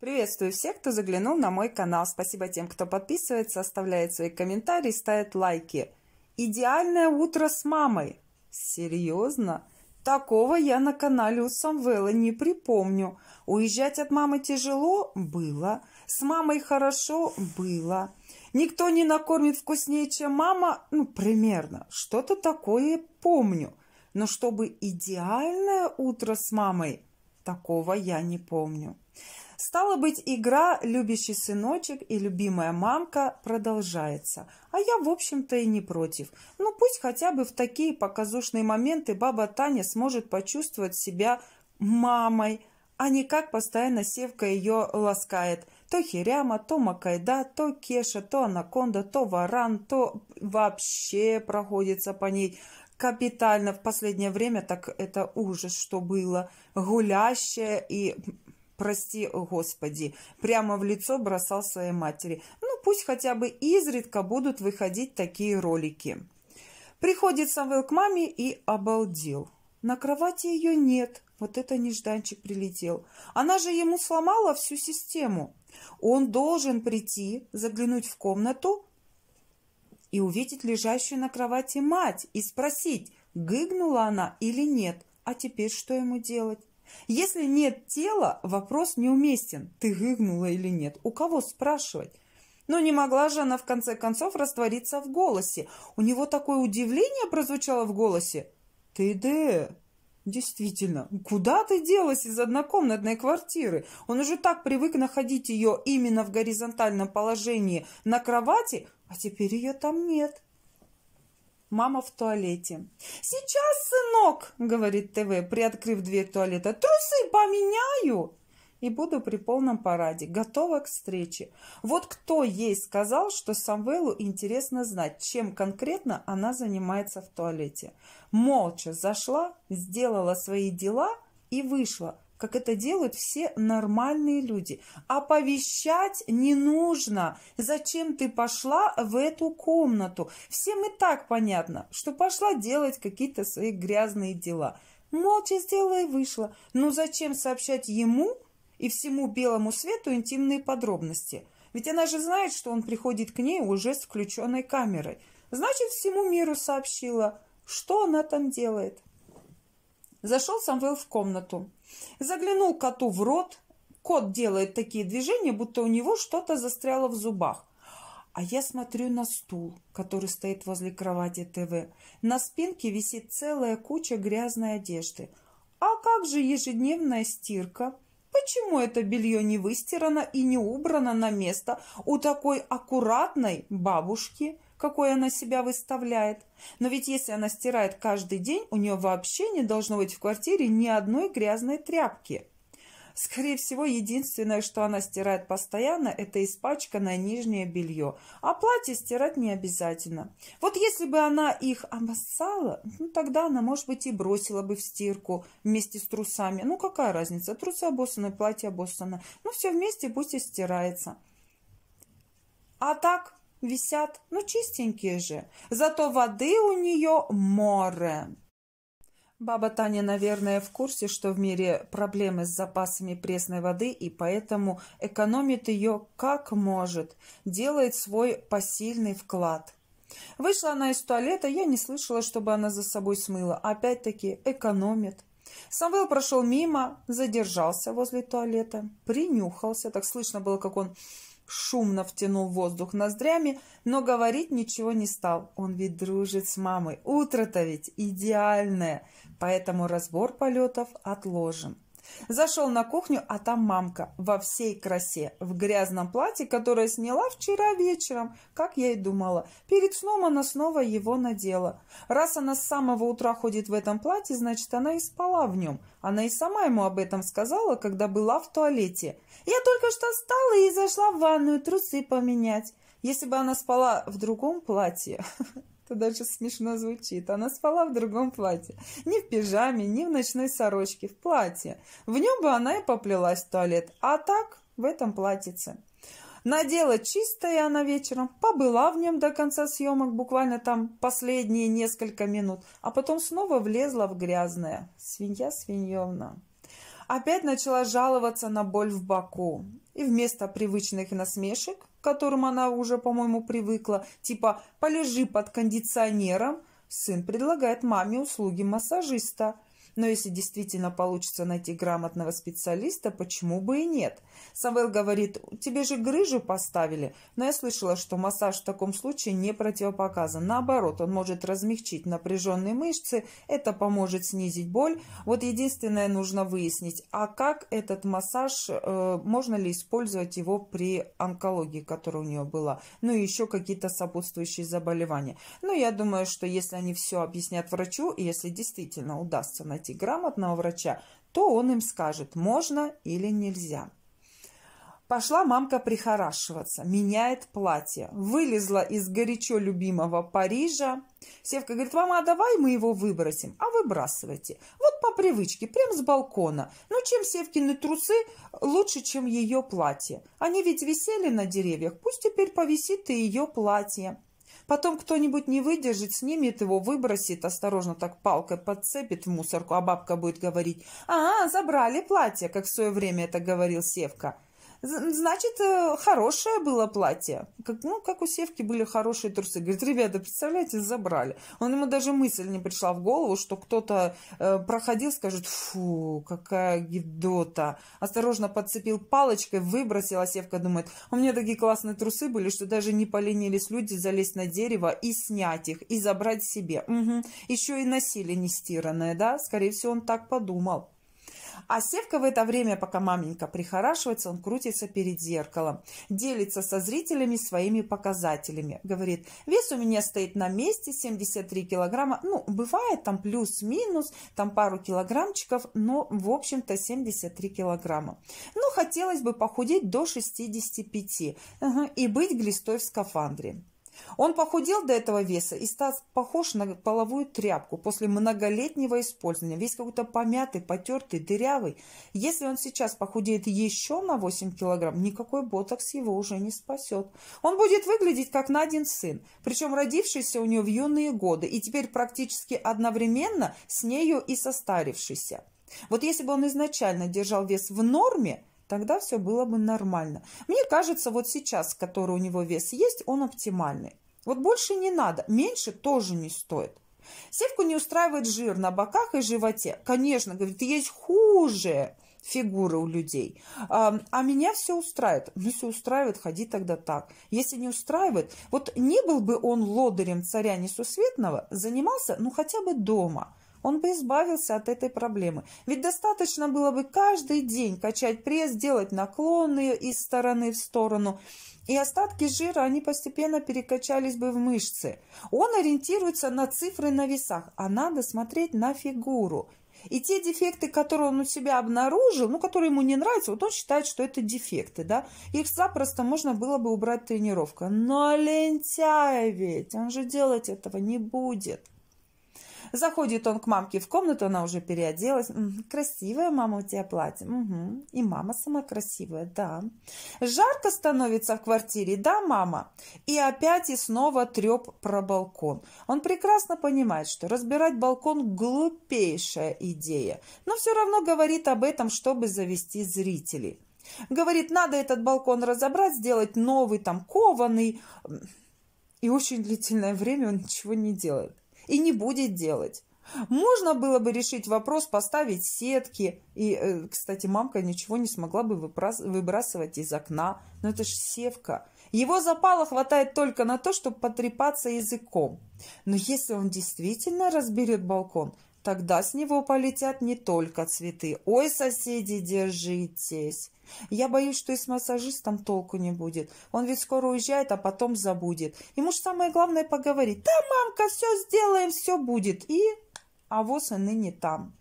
Приветствую всех, кто заглянул на мой канал. Спасибо тем, кто подписывается, оставляет свои комментарии, ставит лайки. Идеальное утро с мамой. Серьезно? Такого я на канале у Самвела не припомню. Уезжать от мамы тяжело? Было. С мамой хорошо? Было. Никто не накормит вкуснее, чем мама? Ну, примерно. Что-то такое помню. Но чтобы идеальное утро с мамой – Такого я не помню. Стало быть, игра «Любящий сыночек» и «Любимая мамка» продолжается. А я, в общем-то, и не против. Ну, пусть хотя бы в такие показушные моменты баба Таня сможет почувствовать себя мамой, а не как постоянно Севка ее ласкает. То Хиряма, то Макайда, то Кеша, то Анаконда, то Варан, то вообще проходится по ней капитально в последнее время, так это ужас, что было. Гулящая и, прости господи, прямо в лицо бросал своей матери. Ну, пусть хотя бы изредка будут выходить такие ролики. Приходит Самвел к маме и обалдел. На кровати ее нет. Вот это нежданчик прилетел. Она же ему сломала всю систему. Он должен прийти, заглянуть в комнату, и увидеть лежащую на кровати мать и спросить, гыгнула она или нет, а теперь что ему делать? Если нет тела, вопрос неуместен, ты гыгнула или нет, у кого спрашивать? Но не могла же она в конце концов раствориться в голосе. У него такое удивление прозвучало в голосе. «Ты де...» Действительно, куда ты делась из однокомнатной квартиры? Он уже так привык находить ее именно в горизонтальном положении на кровати, а теперь ее там нет. Мама в туалете. «Сейчас, сынок!» – говорит ТВ, приоткрыв дверь туалета. «Трусы поменяю!» И буду при полном параде, готова к встрече. Вот кто ей сказал, что Самвелу интересно знать, чем конкретно она занимается в туалете. Молча зашла, сделала свои дела и вышла – как это делают все нормальные люди. Оповещать а не нужно, зачем ты пошла в эту комнату. Всем и так понятно, что пошла делать какие-то свои грязные дела. Молча сделала и вышла. Но ну, зачем сообщать ему и всему белому свету интимные подробности? Ведь она же знает, что он приходит к ней уже с включенной камерой. Значит, всему миру сообщила, что она там делает. Зашел Самвел в комнату. Заглянул коту в рот. Кот делает такие движения, будто у него что-то застряло в зубах. А я смотрю на стул, который стоит возле кровати ТВ. На спинке висит целая куча грязной одежды. А как же ежедневная стирка? Почему это белье не выстирано и не убрано на место у такой аккуратной бабушки? какой она себя выставляет. Но ведь если она стирает каждый день, у нее вообще не должно быть в квартире ни одной грязной тряпки. Скорее всего, единственное, что она стирает постоянно, это испачканное нижнее белье. А платье стирать не обязательно. Вот если бы она их обоссала, ну, тогда она, может быть, и бросила бы в стирку вместе с трусами. Ну, какая разница, трусы обоссаны, платье обоссано. Ну, все вместе пусть и стирается. А так, висят, ну чистенькие же. Зато воды у нее море. Баба Таня, наверное, в курсе, что в мире проблемы с запасами пресной воды, и поэтому экономит ее как может, делает свой посильный вклад. Вышла она из туалета, я не слышала, чтобы она за собой смыла. Опять-таки экономит. Самвел прошел мимо, задержался возле туалета, принюхался. Так слышно было, как он шумно втянул воздух ноздрями, но говорить ничего не стал. Он ведь дружит с мамой. Утро-то ведь идеальное, поэтому разбор полетов отложен. Зашел на кухню, а там мамка во всей красе, в грязном платье, которое сняла вчера вечером, как я и думала. Перед сном она снова его надела. Раз она с самого утра ходит в этом платье, значит, она и спала в нем. Она и сама ему об этом сказала, когда была в туалете. «Я только что встала и зашла в ванную трусы поменять» если бы она спала в другом платье. Это даже смешно звучит. Она спала в другом платье. не в пижаме, не в ночной сорочке. В платье. В нем бы она и поплелась в туалет. А так в этом платьице. Надела чистое она вечером, побыла в нем до конца съемок, буквально там последние несколько минут, а потом снова влезла в грязное. Свинья свиньевна. Опять начала жаловаться на боль в боку. И вместо привычных насмешек которым она уже, по-моему, привыкла, типа «полежи под кондиционером», сын предлагает маме услуги массажиста. Но если действительно получится найти грамотного специалиста, почему бы и нет? Савел говорит, тебе же грыжу поставили. Но я слышала, что массаж в таком случае не противопоказан. Наоборот, он может размягчить напряженные мышцы, это поможет снизить боль. Вот единственное нужно выяснить, а как этот массаж, э, можно ли использовать его при онкологии, которая у нее была. Ну и еще какие-то сопутствующие заболевания. Но ну, я думаю, что если они все объяснят врачу, и если действительно удастся найти найти грамотного врача, то он им скажет, можно или нельзя. Пошла мамка прихорашиваться, меняет платье. Вылезла из горячо любимого Парижа. Севка говорит, мама, а давай мы его выбросим. А выбрасывайте. Вот по привычке, прям с балкона. Ну, чем Севкины трусы лучше, чем ее платье? Они ведь висели на деревьях, пусть теперь повисит и ее платье. Потом кто-нибудь не выдержит, снимет его, выбросит, осторожно так палкой подцепит в мусорку, а бабка будет говорить «А, забрали платье», как в свое время это говорил Севка. Значит, э, хорошее было платье. Как, ну, как у Севки были хорошие трусы. Говорит, ребята, представляете, забрали. Он ему даже мысль не пришла в голову, что кто-то э, проходил, скажет, фу, какая гидота. Осторожно подцепил палочкой, выбросил, а Севка думает, у меня такие классные трусы были, что даже не поленились люди залезть на дерево и снять их, и забрать себе. Угу. Еще и носили нестиранное, да? Скорее всего, он так подумал. А Севка в это время, пока маменька прихорашивается, он крутится перед зеркалом, делится со зрителями своими показателями. Говорит, вес у меня стоит на месте, 73 килограмма. Ну, бывает там плюс-минус, там пару килограммчиков, но, в общем-то, 73 килограмма. Ну, хотелось бы похудеть до 65 и быть глистой в скафандре. Он похудел до этого веса и стал похож на половую тряпку после многолетнего использования. Весь какой-то помятый, потертый, дырявый. Если он сейчас похудеет еще на 8 килограмм, никакой ботокс его уже не спасет. Он будет выглядеть как на один сын, причем родившийся у нее в юные годы и теперь практически одновременно с нею и состарившийся. Вот если бы он изначально держал вес в норме – Тогда все было бы нормально. Мне кажется, вот сейчас, который у него вес есть, он оптимальный. Вот больше не надо, меньше тоже не стоит. Севку не устраивает жир на боках и животе. Конечно, говорит, есть хуже фигуры у людей. А, а меня все устраивает. Ну, все устраивает, ходи тогда так. Если не устраивает, вот не был бы он лодырем царя несусветного, занимался, ну, хотя бы дома он бы избавился от этой проблемы. Ведь достаточно было бы каждый день качать пресс, делать наклоны из стороны в сторону, и остатки жира, они постепенно перекачались бы в мышцы. Он ориентируется на цифры на весах, а надо смотреть на фигуру. И те дефекты, которые он у себя обнаружил, ну, которые ему не нравятся, вот он считает, что это дефекты, да, их запросто можно было бы убрать тренировка. Но лентяй ведь, он же делать этого не будет. Заходит он к мамке в комнату, она уже переоделась. Красивое, мама, у тебя платье. Угу. И мама сама красивая, да. Жарко становится в квартире, да, мама? И опять и снова треп про балкон. Он прекрасно понимает, что разбирать балкон – глупейшая идея, но все равно говорит об этом, чтобы завести зрителей. Говорит, надо этот балкон разобрать, сделать новый, там, кованый. И очень длительное время он ничего не делает и не будет делать. Можно было бы решить вопрос, поставить сетки. И, э, кстати, мамка ничего не смогла бы выбрасывать из окна. Но это ж севка. Его запала хватает только на то, чтобы потрепаться языком. Но если он действительно разберет балкон, тогда с него полетят не только цветы. Ой, соседи, держитесь! Я боюсь, что и с массажистом толку не будет. Он ведь скоро уезжает, а потом забудет. Ему же самое главное поговорить. Да, мамка, все сделаем, все будет. И а вот и ныне там.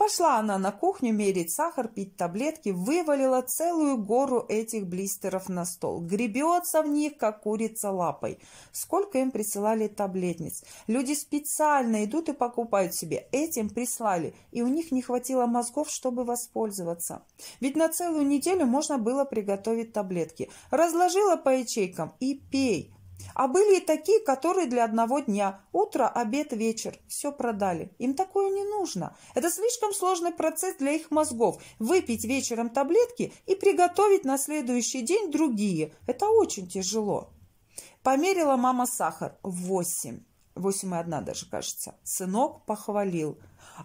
Пошла она на кухню мерить сахар, пить таблетки, вывалила целую гору этих блистеров на стол. Гребется в них, как курица лапой. Сколько им присылали таблетниц. Люди специально идут и покупают себе. Этим прислали, и у них не хватило мозгов, чтобы воспользоваться. Ведь на целую неделю можно было приготовить таблетки. Разложила по ячейкам и пей. А были и такие, которые для одного дня. Утро, обед, вечер. Все продали. Им такое не нужно. Это слишком сложный процесс для их мозгов. Выпить вечером таблетки и приготовить на следующий день другие. Это очень тяжело. Померила мама сахар. Восемь. 8,1 даже, кажется. Сынок похвалил.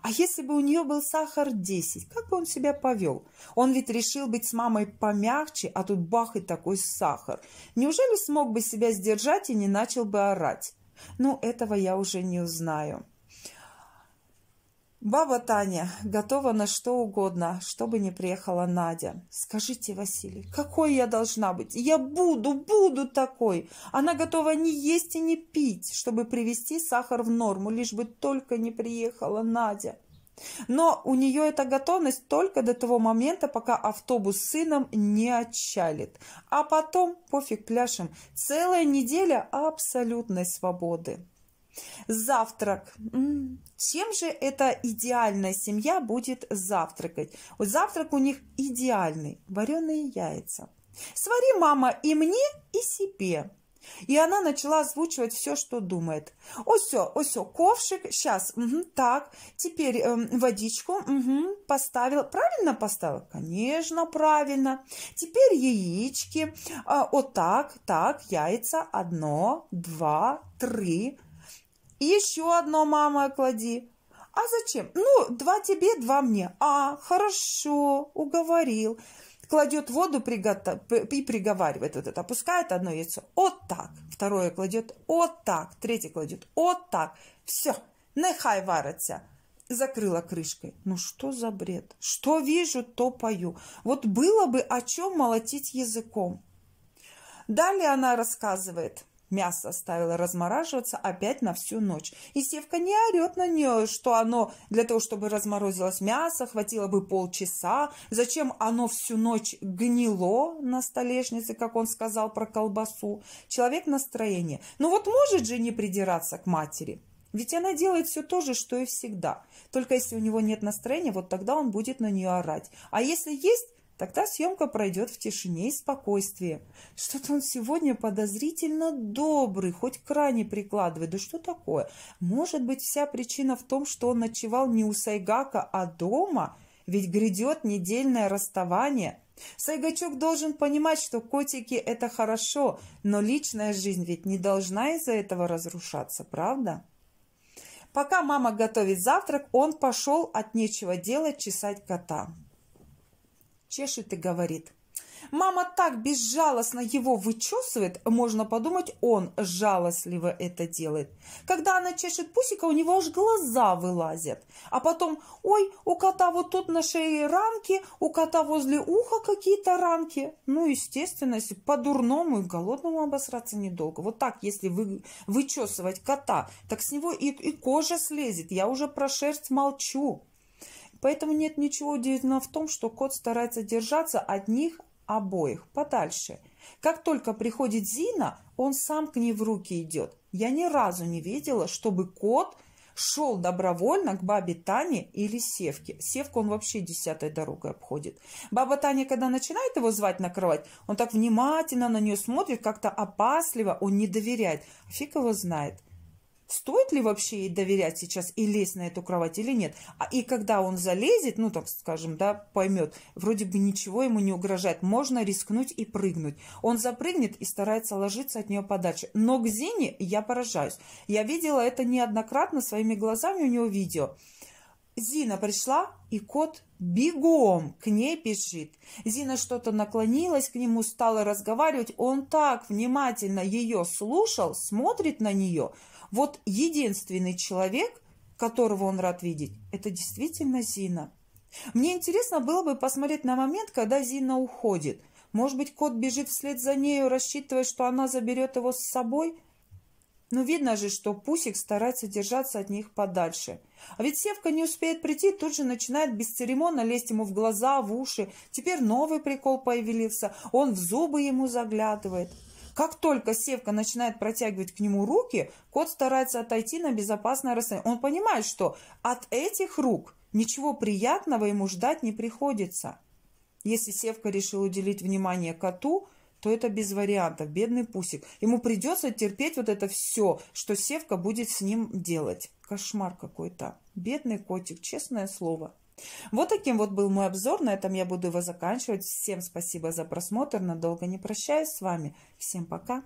А если бы у нее был сахар 10, как бы он себя повел? Он ведь решил быть с мамой помягче, а тут бах и такой сахар. Неужели смог бы себя сдержать и не начал бы орать? Ну, этого я уже не узнаю. Баба Таня готова на что угодно, чтобы не приехала Надя. Скажите, Василий, какой я должна быть? Я буду, буду такой. Она готова не есть и не пить, чтобы привести сахар в норму, лишь бы только не приехала Надя. Но у нее эта готовность только до того момента, пока автобус с сыном не отчалит. А потом, пофиг пляшем, целая неделя абсолютной свободы. Завтрак. Чем же эта идеальная семья будет завтракать? Вот завтрак у них идеальный. Вареные яйца. Свари, мама, и мне, и себе. И она начала озвучивать все, что думает. Осё, осё, ковшик, сейчас, угу, так, теперь э, водичку, угу, поставила. Правильно поставила? Конечно, правильно. Теперь яички, э, вот так, так, яйца, одно, два, три, еще одно мама клади. А зачем? Ну, два тебе, два мне. А, хорошо, уговорил. Кладет воду и приговаривает вот это. Опускает одно яйцо. Вот так. Второе кладет. Вот так. Третье кладет. Вот так. Все. Нехай варится закрыла крышкой. Ну что за бред? Что вижу, то пою. Вот было бы о чем молотить языком. Далее она рассказывает – Мясо оставила размораживаться опять на всю ночь. И Севка не орет на нее, что оно для того, чтобы разморозилось мясо, хватило бы полчаса. Зачем оно всю ночь гнило на столешнице, как он сказал про колбасу? Человек настроение. Ну вот может же не придираться к матери. Ведь она делает все то же, что и всегда. Только если у него нет настроения, вот тогда он будет на нее орать. А если есть, Тогда съемка пройдет в тишине и спокойствии. Что-то он сегодня подозрительно добрый, хоть крайне прикладывает. Да что такое? Может быть, вся причина в том, что он ночевал не у Сайгака, а дома? Ведь грядет недельное расставание. Сайгачок должен понимать, что котики – это хорошо, но личная жизнь ведь не должна из-за этого разрушаться, правда? Пока мама готовит завтрак, он пошел от нечего делать чесать кота чешет и говорит. Мама так безжалостно его вычесывает, можно подумать, он жалостливо это делает. Когда она чешет пусика, у него аж глаза вылазят. А потом, ой, у кота вот тут на шее ранки, у кота возле уха какие-то ранки. Ну, естественно, если по-дурному и голодному обосраться недолго. Вот так, если вы, вычесывать кота, так с него и, и кожа слезет. Я уже про шерсть молчу. Поэтому нет ничего удивительного в том, что кот старается держаться от них обоих подальше. Как только приходит Зина, он сам к ней в руки идет. Я ни разу не видела, чтобы кот шел добровольно к бабе Тане или Севке. Севку он вообще десятой дорогой обходит. Баба Таня, когда начинает его звать на кровать, он так внимательно на нее смотрит, как-то опасливо, он не доверяет. Фиг его знает стоит ли вообще ей доверять сейчас и лезть на эту кровать или нет. А, и когда он залезет, ну, так скажем, да, поймет, вроде бы ничего ему не угрожает, можно рискнуть и прыгнуть. Он запрыгнет и старается ложиться от нее подальше. Но к Зине я поражаюсь. Я видела это неоднократно своими глазами у него видео. Зина пришла, и кот бегом к ней бежит. Зина что-то наклонилась к нему, стала разговаривать. Он так внимательно ее слушал, смотрит на нее – вот единственный человек, которого он рад видеть, это действительно Зина. Мне интересно было бы посмотреть на момент, когда Зина уходит. Может быть, кот бежит вслед за нею, рассчитывая, что она заберет его с собой? Но ну, видно же, что Пусик старается держаться от них подальше. А ведь Севка не успеет прийти, тут же начинает бесцеремонно лезть ему в глаза, в уши. Теперь новый прикол появился, он в зубы ему заглядывает. Как только севка начинает протягивать к нему руки, кот старается отойти на безопасное расстояние. Он понимает, что от этих рук ничего приятного ему ждать не приходится. Если севка решил уделить внимание коту, то это без вариантов, бедный пусик. Ему придется терпеть вот это все, что севка будет с ним делать. Кошмар какой-то. Бедный котик, честное слово. Вот таким вот был мой обзор. На этом я буду его заканчивать. Всем спасибо за просмотр. Надолго не прощаюсь с вами. Всем пока.